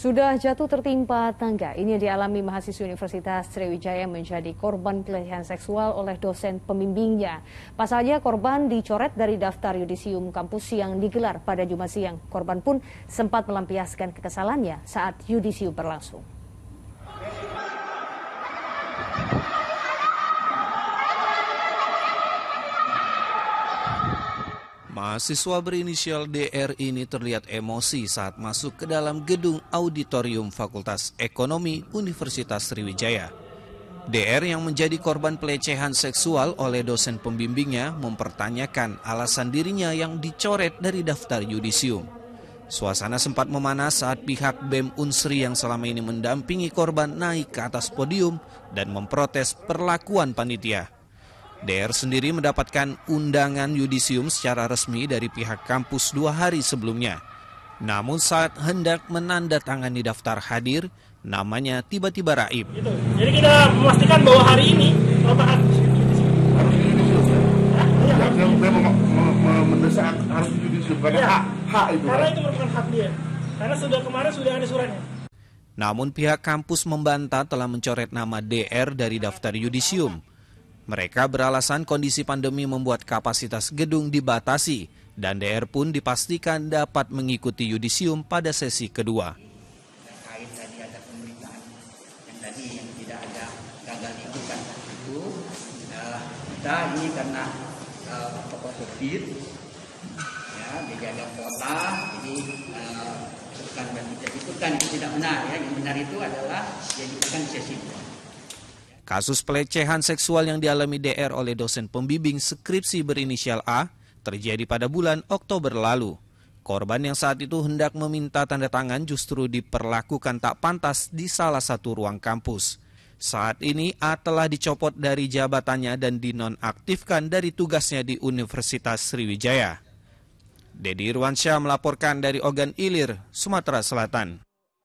sudah jatuh tertimpa tangga. Ini yang dialami mahasiswa Universitas Sriwijaya menjadi korban pelecehan seksual oleh dosen pembimbingnya. Pasalnya korban dicoret dari daftar yudisium kampus yang digelar pada Jumat siang. Korban pun sempat melampiaskan kekesalannya saat yudisium berlangsung. Mahasiswa berinisial DR ini terlihat emosi saat masuk ke dalam gedung auditorium Fakultas Ekonomi Universitas Sriwijaya. DR yang menjadi korban pelecehan seksual oleh dosen pembimbingnya mempertanyakan alasan dirinya yang dicoret dari daftar yudisium. Suasana sempat memanas saat pihak BEM Unsri yang selama ini mendampingi korban naik ke atas podium dan memprotes perlakuan panitia. DR sendiri mendapatkan undangan yudisium secara resmi dari pihak kampus dua hari sebelumnya. Namun saat hendak menandatangani daftar hadir, namanya tiba-tiba raib. Gitu. Jadi kita memastikan bahwa hari ini Namun pihak kampus membantah telah mencoret nama DR dari daftar yudisium. Mereka beralasan kondisi pandemi membuat kapasitas gedung dibatasi dan DR pun dipastikan dapat mengikuti yudisium pada sesi kedua. Terkait tadi ada pemberitaan yang tadi yang tidak ada gagal itu kan itu uh, eh, kita ini karena uh, covid ya dijaga kota jadi uh, bukan berarti tidak itu kan tidak benar ya yang benar itu adalah jadikan sesi dua. Kasus pelecehan seksual yang dialami DR oleh dosen pembimbing skripsi berinisial A terjadi pada bulan Oktober lalu. Korban yang saat itu hendak meminta tanda tangan justru diperlakukan tak pantas di salah satu ruang kampus. Saat ini A telah dicopot dari jabatannya dan dinonaktifkan dari tugasnya di Universitas Sriwijaya. Dedi Irwansyah melaporkan dari Ogan Ilir, Sumatera Selatan.